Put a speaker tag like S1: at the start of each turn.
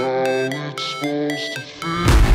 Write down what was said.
S1: How it's supposed to feel